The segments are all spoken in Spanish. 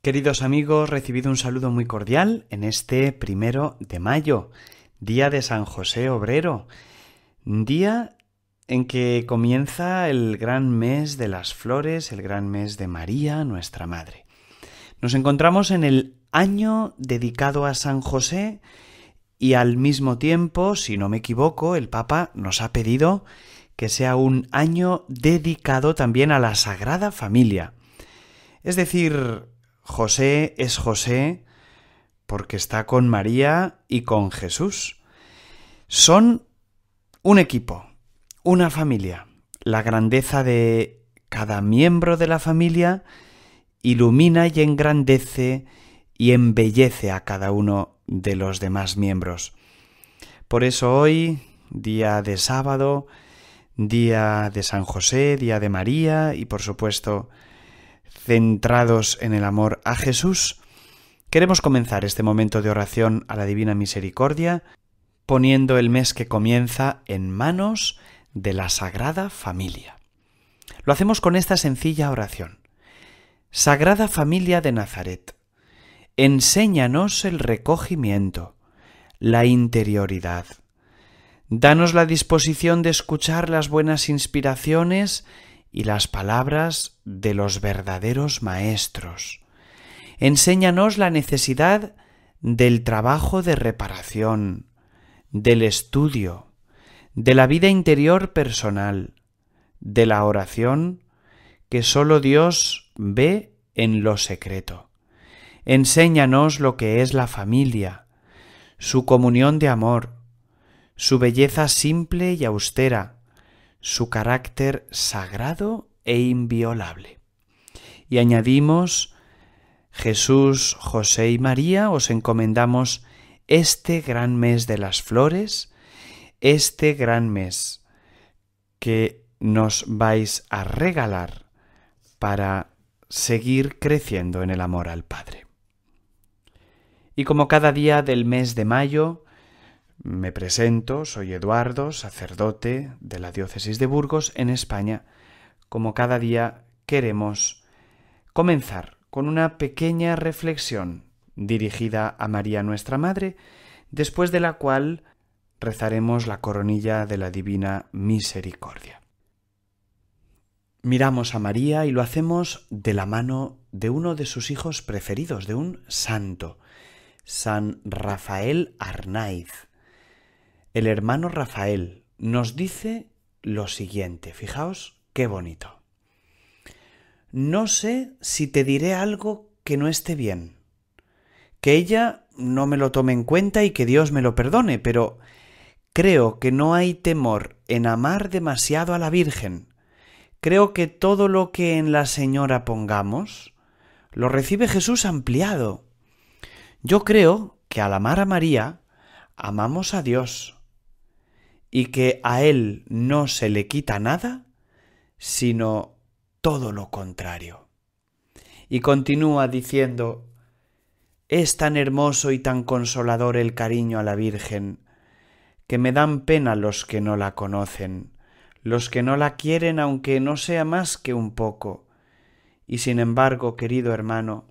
Queridos amigos, recibido un saludo muy cordial en este primero de mayo, día de San José Obrero, día en que comienza el gran mes de las flores, el gran mes de María, nuestra Madre. Nos encontramos en el año dedicado a San José y al mismo tiempo, si no me equivoco, el Papa nos ha pedido que sea un año dedicado también a la Sagrada Familia. Es decir, José es José porque está con María y con Jesús. Son un equipo, una familia. La grandeza de cada miembro de la familia ilumina y engrandece y embellece a cada uno de los demás miembros. Por eso hoy, día de sábado, día de San José, día de María y por supuesto centrados en el amor a Jesús, queremos comenzar este momento de oración a la Divina Misericordia poniendo el mes que comienza en manos de la Sagrada Familia. Lo hacemos con esta sencilla oración. Sagrada Familia de Nazaret, enséñanos el recogimiento, la interioridad. Danos la disposición de escuchar las buenas inspiraciones y las palabras de los verdaderos maestros. Enséñanos la necesidad del trabajo de reparación, del estudio, de la vida interior personal, de la oración que sólo Dios ve en lo secreto. Enséñanos lo que es la familia, su comunión de amor, su belleza simple y austera, su carácter sagrado e inviolable. Y añadimos, Jesús, José y María, os encomendamos este gran mes de las flores, este gran mes que nos vais a regalar para seguir creciendo en el amor al Padre. Y como cada día del mes de mayo, me presento, soy Eduardo, sacerdote de la diócesis de Burgos en España. Como cada día queremos comenzar con una pequeña reflexión dirigida a María nuestra Madre, después de la cual rezaremos la coronilla de la Divina Misericordia. Miramos a María y lo hacemos de la mano de uno de sus hijos preferidos, de un santo, San Rafael Arnaiz el hermano Rafael nos dice lo siguiente, fijaos qué bonito. No sé si te diré algo que no esté bien, que ella no me lo tome en cuenta y que Dios me lo perdone, pero creo que no hay temor en amar demasiado a la Virgen. Creo que todo lo que en la Señora pongamos, lo recibe Jesús ampliado. Yo creo que al amar a María, amamos a Dios y que a Él no se le quita nada, sino todo lo contrario. Y continúa diciendo, es tan hermoso y tan consolador el cariño a la Virgen, que me dan pena los que no la conocen, los que no la quieren aunque no sea más que un poco. Y sin embargo, querido hermano,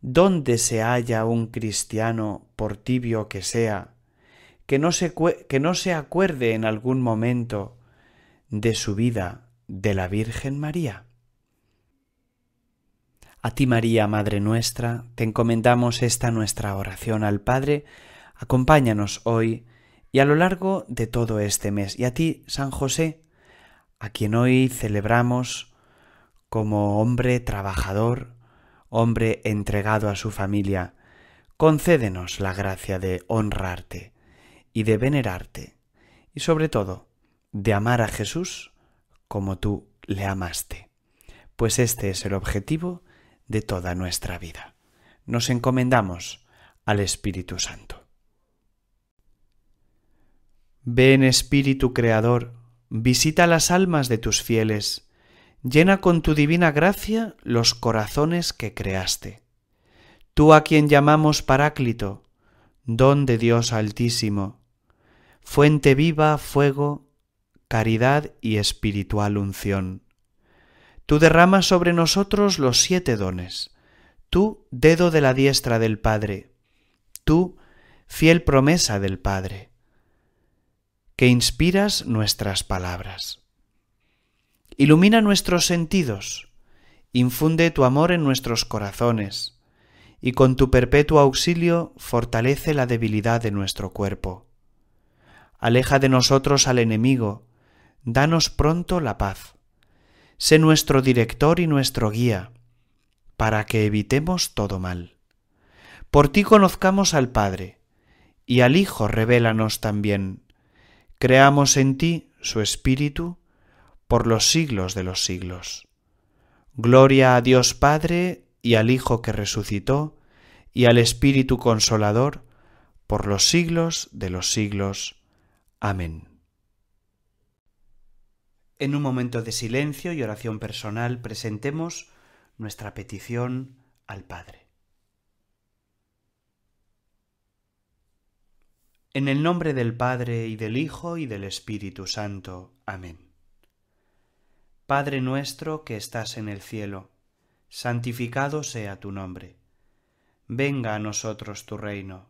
¿dónde se halla un cristiano, por tibio que sea, que no se, acuerde en algún momento de su vida de la Virgen María. A ti María, Madre nuestra, te encomendamos esta nuestra oración al Padre, acompáñanos hoy y a lo largo de todo este mes. Y a ti, San José, a quien hoy celebramos como hombre trabajador, hombre entregado a su familia, concédenos la gracia de honrarte y de venerarte y sobre todo de amar a Jesús como tú le amaste, pues este es el objetivo de toda nuestra vida. Nos encomendamos al Espíritu Santo. Ven Espíritu Creador, visita las almas de tus fieles, llena con tu divina gracia los corazones que creaste. Tú a quien llamamos Paráclito, don de Dios Altísimo, fuente viva, fuego, caridad y espiritual unción. Tú derramas sobre nosotros los siete dones, tú dedo de la diestra del Padre, tú fiel promesa del Padre, que inspiras nuestras palabras. Ilumina nuestros sentidos, infunde tu amor en nuestros corazones, y con tu perpetuo auxilio fortalece la debilidad de nuestro cuerpo Aleja de nosotros al enemigo, danos pronto la paz. Sé nuestro director y nuestro guía, para que evitemos todo mal. Por ti conozcamos al Padre, y al Hijo revélanos también. Creamos en ti, su Espíritu, por los siglos de los siglos. Gloria a Dios Padre, y al Hijo que resucitó, y al Espíritu Consolador, por los siglos de los siglos. Amén. En un momento de silencio y oración personal presentemos nuestra petición al Padre. En el nombre del Padre y del Hijo y del Espíritu Santo. Amén. Padre nuestro que estás en el cielo, santificado sea tu nombre. Venga a nosotros tu reino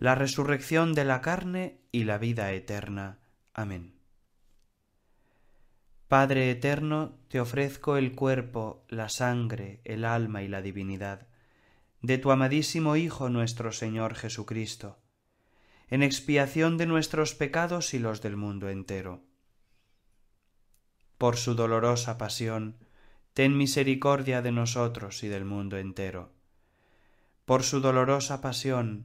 la resurrección de la carne y la vida eterna. Amén. Padre eterno, te ofrezco el cuerpo, la sangre, el alma y la divinidad de tu amadísimo Hijo nuestro Señor Jesucristo, en expiación de nuestros pecados y los del mundo entero. Por su dolorosa pasión, ten misericordia de nosotros y del mundo entero. Por su dolorosa pasión,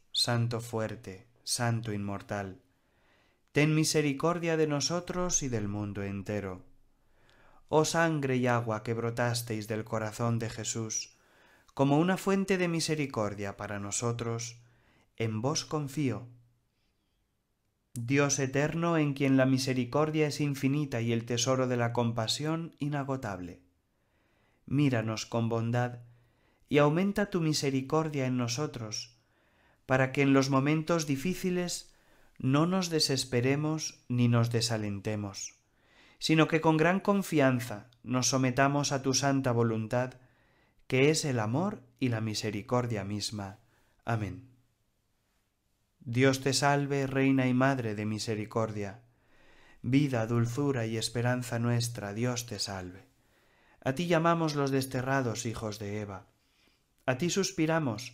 Santo fuerte, Santo inmortal, ten misericordia de nosotros y del mundo entero. Oh sangre y agua que brotasteis del corazón de Jesús, como una fuente de misericordia para nosotros, en vos confío. Dios eterno en quien la misericordia es infinita y el tesoro de la compasión inagotable. Míranos con bondad y aumenta tu misericordia en nosotros, para que en los momentos difíciles no nos desesperemos ni nos desalentemos, sino que con gran confianza nos sometamos a tu santa voluntad, que es el amor y la misericordia misma. Amén. Dios te salve, Reina y Madre de Misericordia, vida, dulzura y esperanza nuestra, Dios te salve. A ti llamamos los desterrados hijos de Eva, a ti suspiramos,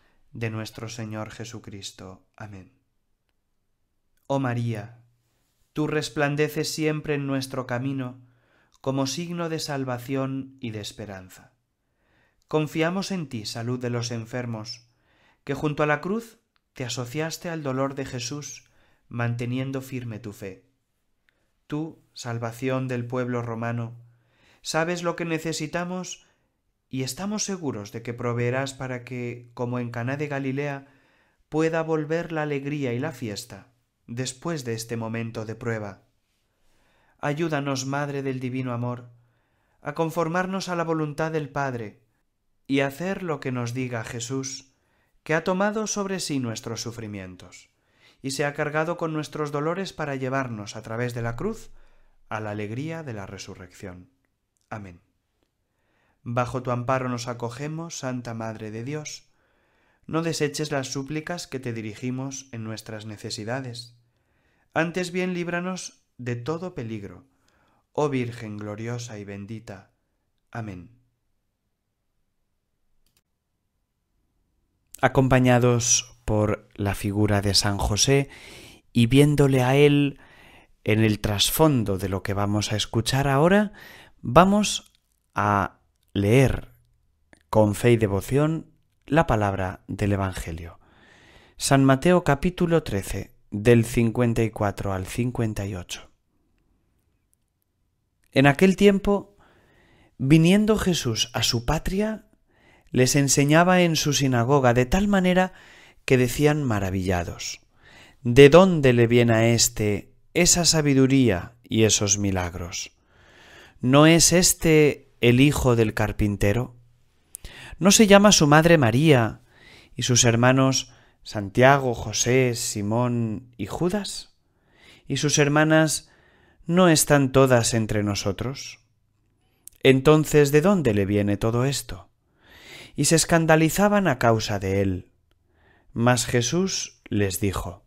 de nuestro Señor Jesucristo. Amén. Oh María, tú resplandeces siempre en nuestro camino como signo de salvación y de esperanza. Confiamos en ti, salud de los enfermos, que junto a la cruz te asociaste al dolor de Jesús, manteniendo firme tu fe. Tú, salvación del pueblo romano, sabes lo que necesitamos y estamos seguros de que proveerás para que, como en Caná de Galilea, pueda volver la alegría y la fiesta después de este momento de prueba. Ayúdanos, Madre del Divino Amor, a conformarnos a la voluntad del Padre y a hacer lo que nos diga Jesús, que ha tomado sobre sí nuestros sufrimientos y se ha cargado con nuestros dolores para llevarnos a través de la cruz a la alegría de la resurrección. Amén. Bajo tu amparo nos acogemos, Santa Madre de Dios. No deseches las súplicas que te dirigimos en nuestras necesidades. Antes bien líbranos de todo peligro. Oh Virgen gloriosa y bendita. Amén. Acompañados por la figura de San José y viéndole a él en el trasfondo de lo que vamos a escuchar ahora, vamos a leer con fe y devoción la palabra del Evangelio. San Mateo capítulo 13, del 54 al 58. En aquel tiempo, viniendo Jesús a su patria, les enseñaba en su sinagoga de tal manera que decían maravillados, ¿de dónde le viene a éste esa sabiduría y esos milagros? ¿No es éste el hijo del carpintero? ¿No se llama su madre María y sus hermanos Santiago, José, Simón y Judas? ¿Y sus hermanas no están todas entre nosotros? Entonces, ¿de dónde le viene todo esto? Y se escandalizaban a causa de él. Mas Jesús les dijo,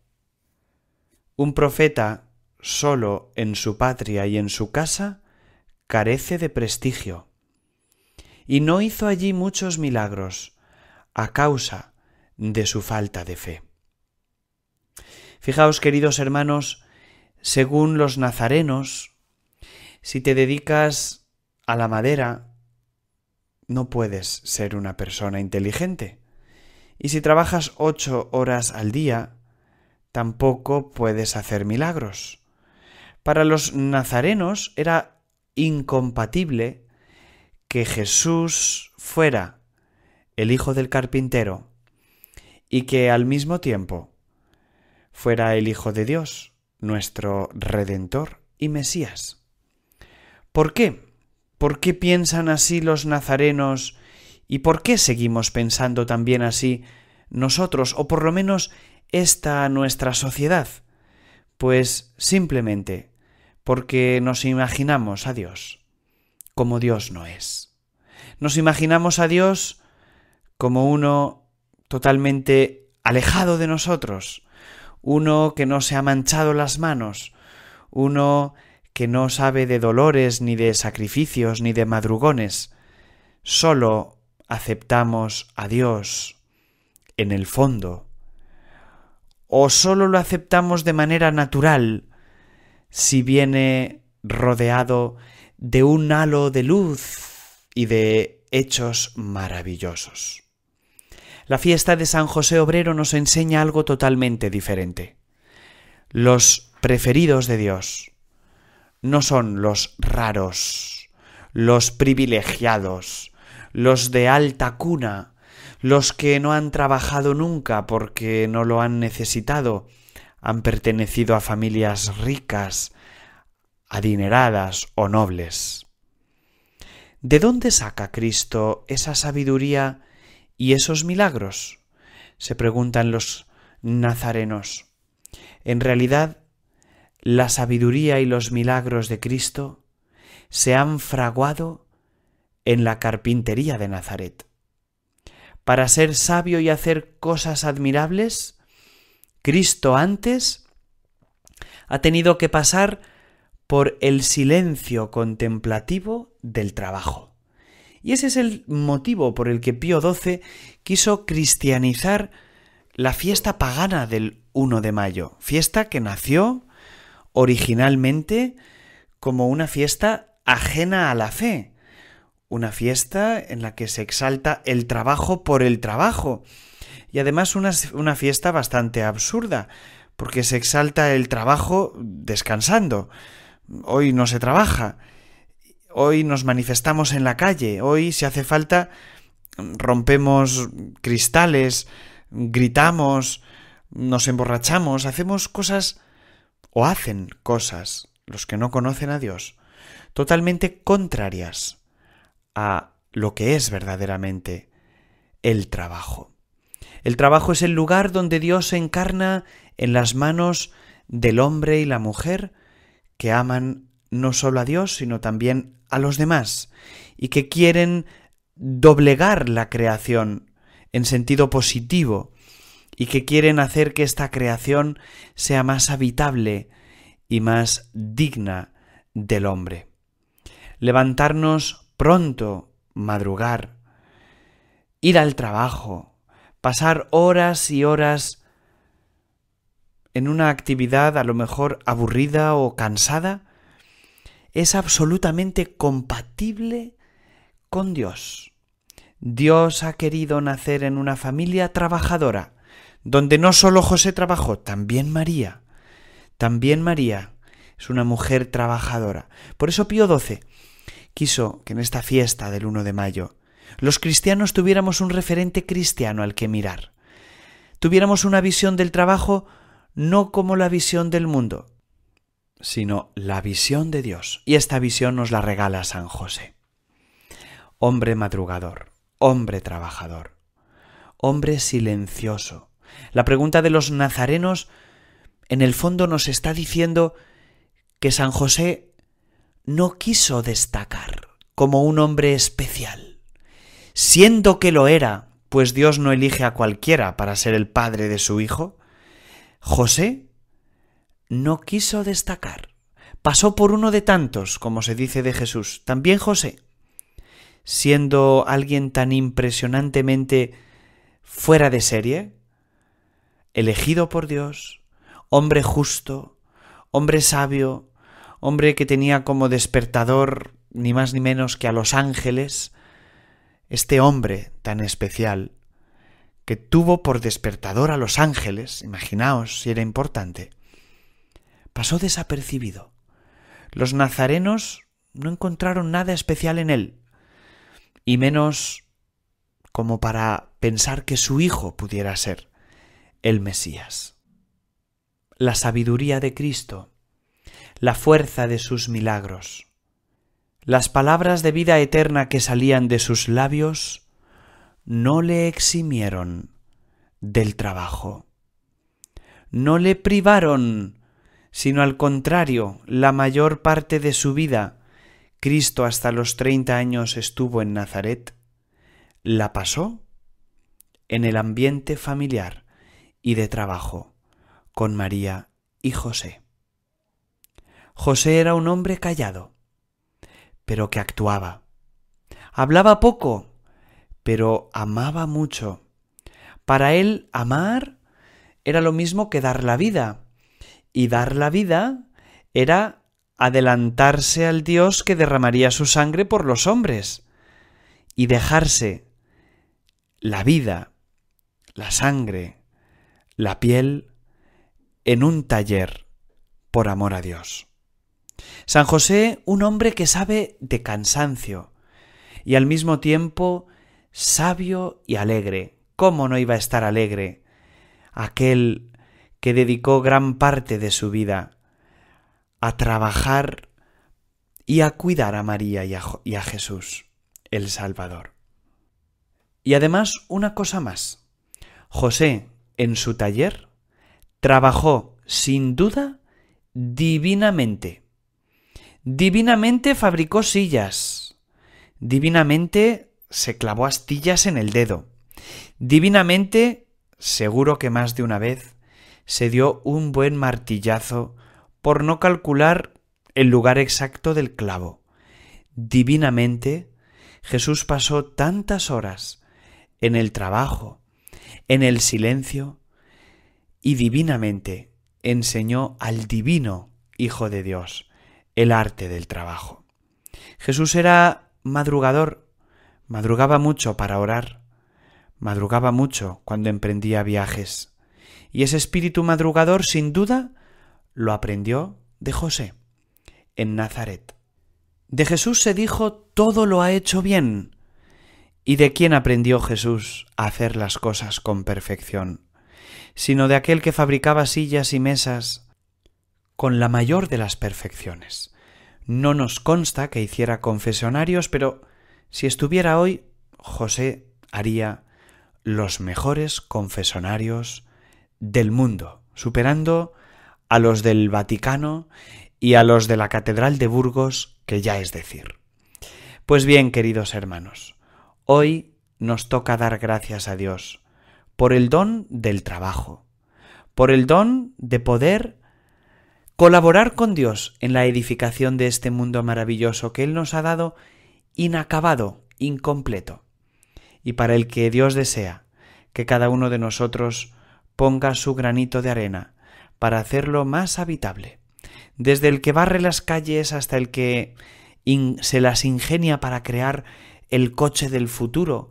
Un profeta solo en su patria y en su casa carece de prestigio. Y no hizo allí muchos milagros a causa de su falta de fe. Fijaos, queridos hermanos, según los nazarenos, si te dedicas a la madera, no puedes ser una persona inteligente. Y si trabajas ocho horas al día, tampoco puedes hacer milagros. Para los nazarenos era incompatible que Jesús fuera el hijo del carpintero y que al mismo tiempo fuera el Hijo de Dios, nuestro Redentor y Mesías. ¿Por qué? ¿Por qué piensan así los nazarenos y por qué seguimos pensando también así nosotros, o por lo menos esta nuestra sociedad? Pues simplemente porque nos imaginamos a Dios como Dios no es. Nos imaginamos a Dios como uno totalmente alejado de nosotros, uno que no se ha manchado las manos, uno que no sabe de dolores, ni de sacrificios, ni de madrugones. Solo aceptamos a Dios en el fondo. O solo lo aceptamos de manera natural, si viene rodeado de un halo de luz y de hechos maravillosos. La fiesta de San José Obrero nos enseña algo totalmente diferente. Los preferidos de Dios no son los raros, los privilegiados, los de alta cuna, los que no han trabajado nunca porque no lo han necesitado, han pertenecido a familias ricas, adineradas o nobles. ¿De dónde saca Cristo esa sabiduría y esos milagros? se preguntan los nazarenos. En realidad, la sabiduría y los milagros de Cristo se han fraguado en la carpintería de Nazaret. Para ser sabio y hacer cosas admirables, Cristo antes ha tenido que pasar por el silencio contemplativo del trabajo. Y ese es el motivo por el que Pío XII quiso cristianizar la fiesta pagana del 1 de mayo, fiesta que nació originalmente como una fiesta ajena a la fe, una fiesta en la que se exalta el trabajo por el trabajo, y además una, fiesta bastante absurda, porque se exalta el trabajo descansando. Hoy no se trabaja, hoy nos manifestamos en la calle, hoy si hace falta rompemos cristales, gritamos, nos emborrachamos, hacemos cosas o hacen cosas los que no conocen a Dios totalmente contrarias a lo que es verdaderamente el trabajo. El trabajo es el lugar donde Dios se encarna en las manos del hombre y la mujer que aman no solo a Dios, sino también a los demás, y que quieren doblegar la creación en sentido positivo, y que quieren hacer que esta creación sea más habitable y más digna del hombre. Levantarnos pronto, madrugar, ir al trabajo, pasar horas y horas en una actividad a lo mejor aburrida o cansada, es absolutamente compatible con Dios. Dios ha querido nacer en una familia trabajadora, donde no solo José trabajó, también María. También María es una mujer trabajadora. Por eso Pío XII quiso que en esta fiesta del 1 de mayo los cristianos tuviéramos un referente cristiano al que mirar, tuviéramos una visión del trabajo no como la visión del mundo, sino la visión de Dios. Y esta visión nos la regala San José. Hombre madrugador, hombre trabajador, hombre silencioso. La pregunta de los nazarenos en el fondo nos está diciendo que San José no quiso destacar como un hombre especial siendo que lo era, pues Dios no elige a cualquiera para ser el padre de su hijo, José no quiso destacar. Pasó por uno de tantos, como se dice de Jesús, también José, siendo alguien tan impresionantemente fuera de serie, elegido por Dios, hombre justo, hombre sabio, hombre que tenía como despertador ni más ni menos que a los ángeles, este hombre tan especial que tuvo por despertador a los ángeles, imaginaos si era importante, pasó desapercibido. Los nazarenos no encontraron nada especial en él, y menos como para pensar que su hijo pudiera ser el Mesías. La sabiduría de Cristo, la fuerza de sus milagros, las palabras de vida eterna que salían de sus labios no le eximieron del trabajo. No le privaron, sino al contrario, la mayor parte de su vida, Cristo hasta los treinta años estuvo en Nazaret, la pasó en el ambiente familiar y de trabajo con María y José. José era un hombre callado, pero que actuaba. Hablaba poco, pero amaba mucho. Para él, amar era lo mismo que dar la vida. Y dar la vida era adelantarse al Dios que derramaría su sangre por los hombres. Y dejarse la vida, la sangre, la piel en un taller por amor a Dios. San José, un hombre que sabe de cansancio y al mismo tiempo sabio y alegre. ¿Cómo no iba a estar alegre? Aquel que dedicó gran parte de su vida a trabajar y a cuidar a María y a, Jesús, el Salvador. Y además una cosa más. José, en su taller, trabajó sin duda divinamente. Divinamente fabricó sillas. Divinamente se clavó astillas en el dedo. Divinamente, seguro que más de una vez, se dio un buen martillazo por no calcular el lugar exacto del clavo. Divinamente, Jesús pasó tantas horas en el trabajo, en el silencio, y divinamente enseñó al divino Hijo de Dios el arte del trabajo. Jesús era madrugador, madrugaba mucho para orar, madrugaba mucho cuando emprendía viajes, y ese espíritu madrugador sin duda lo aprendió de José, en Nazaret. De Jesús se dijo todo lo ha hecho bien. ¿Y de quién aprendió Jesús a hacer las cosas con perfección? Sino de aquel que fabricaba sillas y mesas con la mayor de las perfecciones. No nos consta que hiciera confesionarios, pero si estuviera hoy, José haría los mejores confesonarios del mundo, superando a los del Vaticano y a los de la Catedral de Burgos, que ya es decir. Pues bien, queridos hermanos, hoy nos toca dar gracias a Dios por el don del trabajo, por el don de poder Colaborar con Dios en la edificación de este mundo maravilloso que Él nos ha dado, inacabado, incompleto, y para el que Dios desea que cada uno de nosotros ponga su granito de arena para hacerlo más habitable, desde el que barre las calles hasta el que se las ingenia para crear el coche del futuro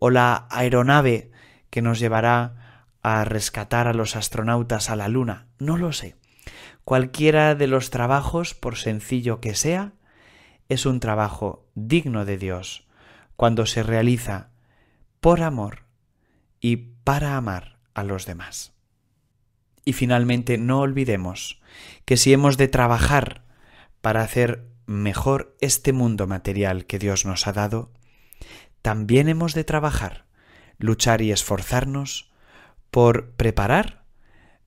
o la aeronave que nos llevará a rescatar a los astronautas a la Luna, no lo sé Cualquiera de los trabajos, por sencillo que sea, es un trabajo digno de Dios cuando se realiza por amor y para amar a los demás. Y finalmente, no olvidemos que si hemos de trabajar para hacer mejor este mundo material que Dios nos ha dado, también hemos de trabajar, luchar y esforzarnos por preparar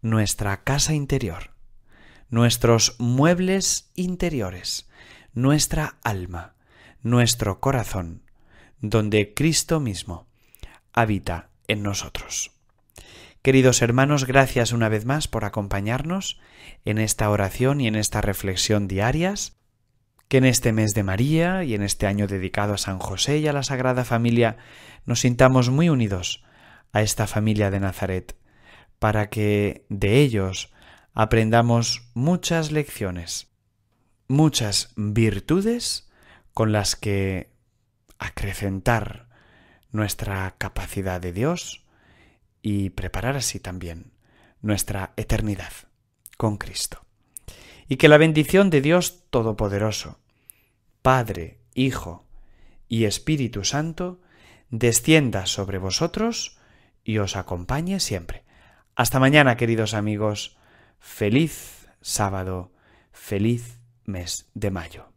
nuestra casa interior nuestros muebles interiores, nuestra alma, nuestro corazón, donde Cristo mismo habita en nosotros. Queridos hermanos, gracias una vez más por acompañarnos en esta oración y en esta reflexión diarias, que en este mes de María y en este año dedicado a San José y a la Sagrada Familia nos sintamos muy unidos a esta familia de Nazaret, para que de ellos aprendamos muchas lecciones, muchas virtudes con las que acrecentar nuestra capacidad de Dios y preparar así también nuestra eternidad con Cristo. Y que la bendición de Dios Todopoderoso, Padre, Hijo y Espíritu Santo, descienda sobre vosotros y os acompañe siempre. Hasta mañana, queridos amigos. Feliz sábado, feliz mes de mayo.